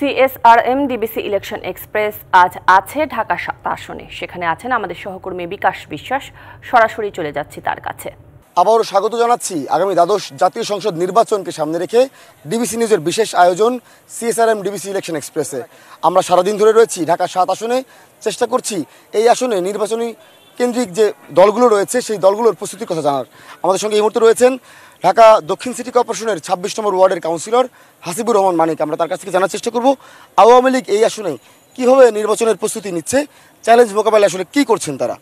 CSRM DBC election express আজ আছে ঢাকা সাত আসনে সেখানে আছেন আমাদের সহকর্মী বিকাশ বিশ্বাস সরাসরি চলে যাচ্ছি তার কাছে আবারও স্বাগত জানাচ্ছি আগামী দ্বাদশ জাতীয় সংসদ নির্বাচনকে সামনে রেখে ডিবিসি নিউজের বিশেষ আয়োজন সিএসআরএম ডিবিসি ইলেকশন এক্সপ্রেসে আমরা সারাদিন ধরে রয়েছি ঢাকা সাত আসনে চেষ্টা করছি এই আসনে নির্বাচনী কেন্দ্রিক যে দলগুলো রয়েছে সেই দলগুলোর প্রস্তুতির কথা জানার আমাদের সঙ্গে এই মুহূর্তে রয়েছেন ঢাকা দক্ষিণ সিটি কর্পোরেশনের ছাব্বিশ নম্বর ওয়ার্ডের কাউন্সিলর হাসিবুর রহমান মানিক আমরা তার কাছ থেকে জানার চেষ্টা করব আওয়ামী লীগ এই আসনে কীভাবে নির্বাচনের প্রস্তুতি নিচ্ছে চ্যালেঞ্জ মোকাবেলা আসলে কি করছেন তারা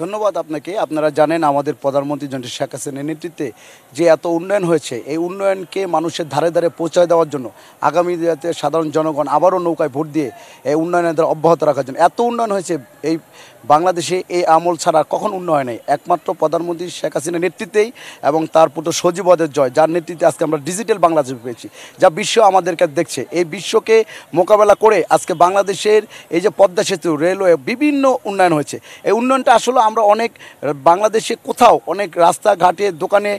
ধন্যবাদ আপনাকে আপনারা জানেন আমাদের প্রধানমন্ত্রী জন শেখ হাসিনার নেতৃত্বে যে এত উন্নয়ন হয়েছে এই উন্নয়নকে মানুষের ধারে ধারে পৌঁছায় দেওয়ার জন্য আগামী দিনে সাধারণ জনগণ আবারও নৌকায় ভোট দিয়ে এই উন্নয়নের দ্বারা অব্যাহত রাখার জন্য এত উন্নয়ন হয়েছে এই বাংলাদেশে এই আমল ছাড়া কখন উন্নয়ন নেই একমাত্র প্রধানমন্ত্রী শেখ হাসিনার নেতৃত্বেই এবং তার পুত্র সজীবদের জয় যার নেতৃত্বে আজকে আমরা ডিজিটাল বাংলাদেশ পেয়েছি যা বিশ্ব আমাদেরকে দেখছে এই বিশ্বকে মোকাবেলা করে আজকে বাংলাদেশের এই যে পদ্মা সেতু রেলওয়ে বিভিন্ন উন্নয়ন হয়েছে এই উন্নয়নটা আসলে আমরা অনেক বাংলাদেশে কোথাও অনেক রাস্তাঘাটে দোকানে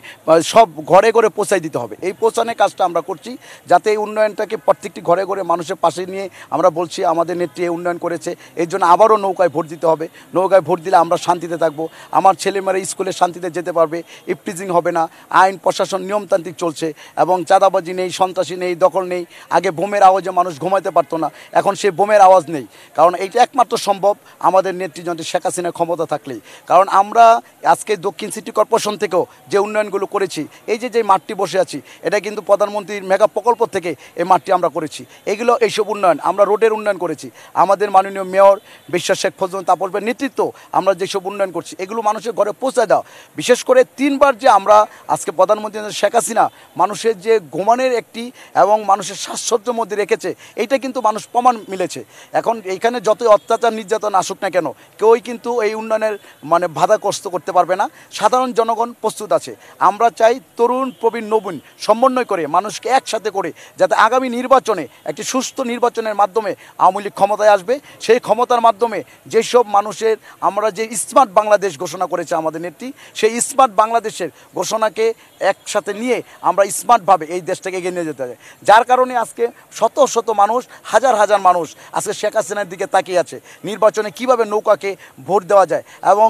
সব ঘরে ঘরে পৌঁছাই দিতে হবে এই পৌঁছানোর কাজটা আমরা করছি যাতে এই উন্নয়নটাকে প্রত্যেকটি ঘরে ঘরে মানুষের পাশে নিয়ে আমরা বলছি আমাদের নেত্রী উন্নয়ন করেছে এর জন্য আবারও নৌকায় ভোট দিতে হবে নৌকায় ভোট দিলে আমরা শান্তিতে থাকবো আমার ছেলেমেয়েরা স্কুলে শান্তিতে যেতে পারবে ইফটিজিং হবে না আইন প্রশাসন নিয়মতান্ত্রিক চলছে এবং চাঁদাবাজি নেই সন্ত্রাসী নেই দখল নেই আগে বোমের আওয়াজে মানুষ ঘুমাইতে পারতো না এখন সে বোমের আওয়াজ নেই কারণ এইটা একমাত্র সম্ভব আমাদের নেত্রী শেখ হাসিনার ক্ষমতা থাকলে নেই কারণ আমরা আজকে দক্ষিণ সিটি কর্পোরেশন থেকেও যে উন্নয়নগুলো করেছি এই যে যে মাঠটি বসে আছি এটা কিন্তু প্রধানমন্ত্রীর মেগা প্রকল্প থেকে এই মাঠটি আমরা করেছি এগুলো এইসব উন্নয়ন আমরা রোডের উন্নয়ন করেছি আমাদের মাননীয় মেয়র বিশ্বাস শেখ ফজল তাপসের নেতৃত্ব আমরা যেসব উন্নয়ন করছি এগুলো মানুষের ঘরে পৌঁছে দাও বিশেষ করে তিনবার যে আমরা আজকে প্রধানমন্ত্রী শেখ হাসিনা মানুষের যে ঘুমানের একটি এবং মানুষের স্বাচ্ছন্দ্যের মধ্যে রেখেছে এইটা কিন্তু মানুষ প্রমাণ মিলেছে এখন এইখানে যতই অত্যাচার নির্যাতন আসুক না কেন কেউই কিন্তু এই উন্নয়নের মানে বাধাগ্রস্ত করতে পারবে না সাধারণ জনগণ প্রস্তুত আছে আমরা চাই তরুণ প্রবীণ নবীন সমন্বয় করে মানুষকে একসাথে করে যাতে আগামী নির্বাচনে একটি সুস্থ নির্বাচনের মাধ্যমে আওয়ামী লীগ ক্ষমতায় আসবে সেই ক্ষমতার মাধ্যমে যেসব মানুষের আমরা যে স্মার্ট বাংলাদেশ ঘোষণা করেছে আমাদের নেত্রী সেই স্মার্ট বাংলাদেশের ঘোষণাকে একসাথে নিয়ে আমরা স্মার্টভাবে এই দেশটাকে এগিয়ে নিয়ে যেতে হবে যার কারণে আজকে শত শত মানুষ হাজার হাজার মানুষ আজকে শেখ হাসিনার দিকে তাকিয়ে আছে নির্বাচনে কিভাবে নৌকাকে ভোট দেওয়া যায় এবং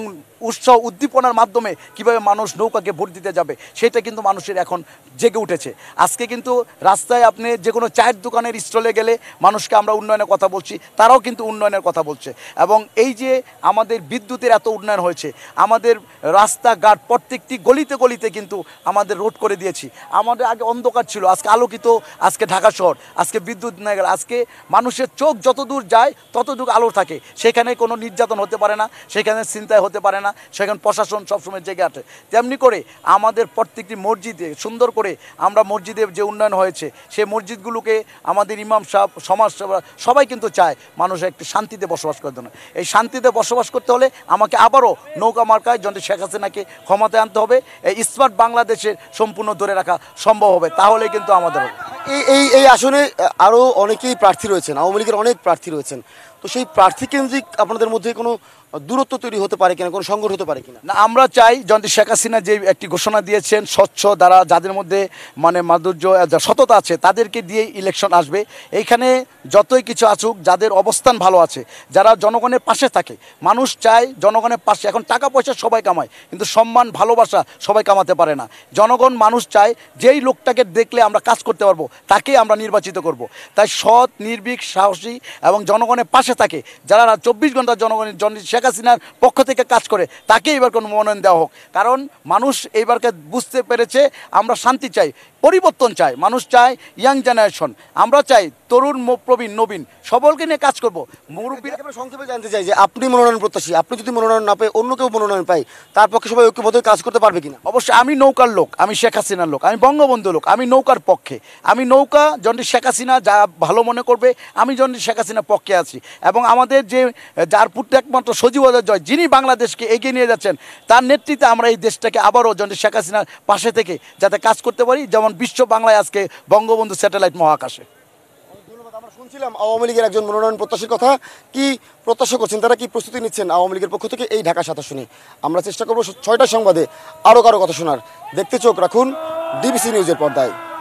উৎসাহ উদ্দীপনার মাধ্যমে কিভাবে মানুষ নৌকাকে ভোট দিতে যাবে সেটা কিন্তু মানুষের এখন জেগে উঠেছে আজকে কিন্তু রাস্তায় আপনি যে কোনো চায়ের দোকানের স্টলে গেলে মানুষকে আমরা উন্নয়নের কথা বলছি তারাও কিন্তু উন্নয়নের কথা বলছে এবং এই যে আমাদের বিদ্যুতের এত উন্নয়ন হয়েছে আমাদের রাস্তাঘাট প্রত্যেকটি গলিতে গলিতে কিন্তু আমাদের রোড করে দিয়েছি আমাদের আগে অন্ধকার ছিল আজকে আলোকিত আজকে ঢাকা শহর আজকে বিদ্যুৎ না গেল আজকে মানুষের চোখ যত দূর যায় ততটুকু আলো থাকে সেখানে কোনো নির্যাতন হতে পারে না সেখানে চিন্তায় হতে পারে না না সেখানে প্রশাসন সবসময় জেগে আছে তেমনি করে আমাদের প্রত্যেকটি মসজিদে সুন্দর করে আমরা মসজিদের যে উন্নয়ন হয়েছে সে মসজিদগুলোকে আমাদের ইমাম সাহ সমাজ সবাই কিন্তু চায় মানুষ একটি শান্তিতে বসবাস করার জন্য এই শান্তিতে বসবাস করতে হলে আমাকে আবারও নৌকা মার্কায় যন্ত্র শেখ হাসিনাকে ক্ষমতায় আনতে হবে এই স্মার্ট বাংলাদেশের সম্পূর্ণ ধরে রাখা সম্ভব হবে তাহলে কিন্তু আমাদের এই এই আসনে আরও অনেকেই প্রার্থী রয়েছেন আওয়ামী লীগের অনেক প্রার্থী রয়েছেন তো সেই প্রার্থী কেন্দ্রিক আপনাদের মধ্যে কোনো দূরত্ব তৈরি হতে পারে কিনা কোনো সংকট হতে পারে কিনা না আমরা চাই জনতি শেখ হাসিনা যে একটি ঘোষণা দিয়েছেন স্বচ্ছ দ্বারা যাদের মধ্যে মানে মাধুর্য সততা আছে তাদেরকে দিয়ে ইলেকশন আসবে এইখানে যতই কিছু আসুক যাদের অবস্থান ভালো আছে যারা জনগণের পাশে থাকে মানুষ চায় জনগণের পাশে এখন টাকা পয়সা সবাই কামায় কিন্তু সম্মান ভালোবাসা সবাই কামাতে পারে না জনগণ মানুষ চায় যেই লোকটাকে দেখলে আমরা কাজ করতে পারবো তাকেই আমরা নির্বাচিত করব। তাই সৎ নির্ভীক সাহসী এবং জনগণের পাশে থাকে যারা চব্বিশ ঘন্টা জনগণের জন শেখ হাসিনার পক্ষ থেকে কাজ করে তাকে এবার কোনো মনোনয়ন দেওয়া হোক কারণ মানুষ এইবারকে বুঝতে পেরেছে আমরা শান্তি চাই পরিবর্তন চায় মানুষ চায় ইয়াং জেনারেশন আমরা চাই তরুণ প্রবীণ নবীন সবলকে নিয়ে কাজ করবো মুরব্বী সংক্ষেপে জানতে চাই যে আপনি মনোনয়ন প্রত্যাশী আপনি যদি মনোনয়ন না পেয়ে অন্য কেউ মনোনয়ন পাই তার পক্ষে সবাই ঐক্যবদ্ধ কাজ করতে পারবে কিনা অবশ্যই আমি নৌকার লোক আমি শেখ হাসিনার লোক আমি বঙ্গবন্ধু লোক আমি নৌকার পক্ষে আমি নৌকা জন্ডি শেখ হাসিনা যা ভালো মনে করবে আমি জন্ডি শেখ হাসিনার পক্ষে আছি এবং আমাদের যে যার পুত্র একমাত্র সজীবদার জয় যিনি বাংলাদেশকে এগিয়ে নিয়ে যাচ্ছেন তার নেতৃত্বে আমরা এই দেশটাকে আবারও জন্ডি শেখ হাসিনার পাশে থেকে যাতে কাজ করতে পারি যেমন বিশ্ব বাংলায় আজকে বঙ্গবন্ধু স্যাটেলাইট মহাকাশে শুনছিলাম আওয়ামী লীগের একজন মনোনয়ন প্রত্যাশীর কথা কি প্রত্যাশা করছেন তারা কি প্রস্তুতি নিচ্ছেন আওয়ামী লীগের পক্ষ থেকে এই ঢাকা সাথে শুনি আমরা চেষ্টা করবো ছয়টা সংবাদে আরও কারো কথা শোনার দেখতে চোখ রাখুন ডিবিসি নিউজের পর্দায়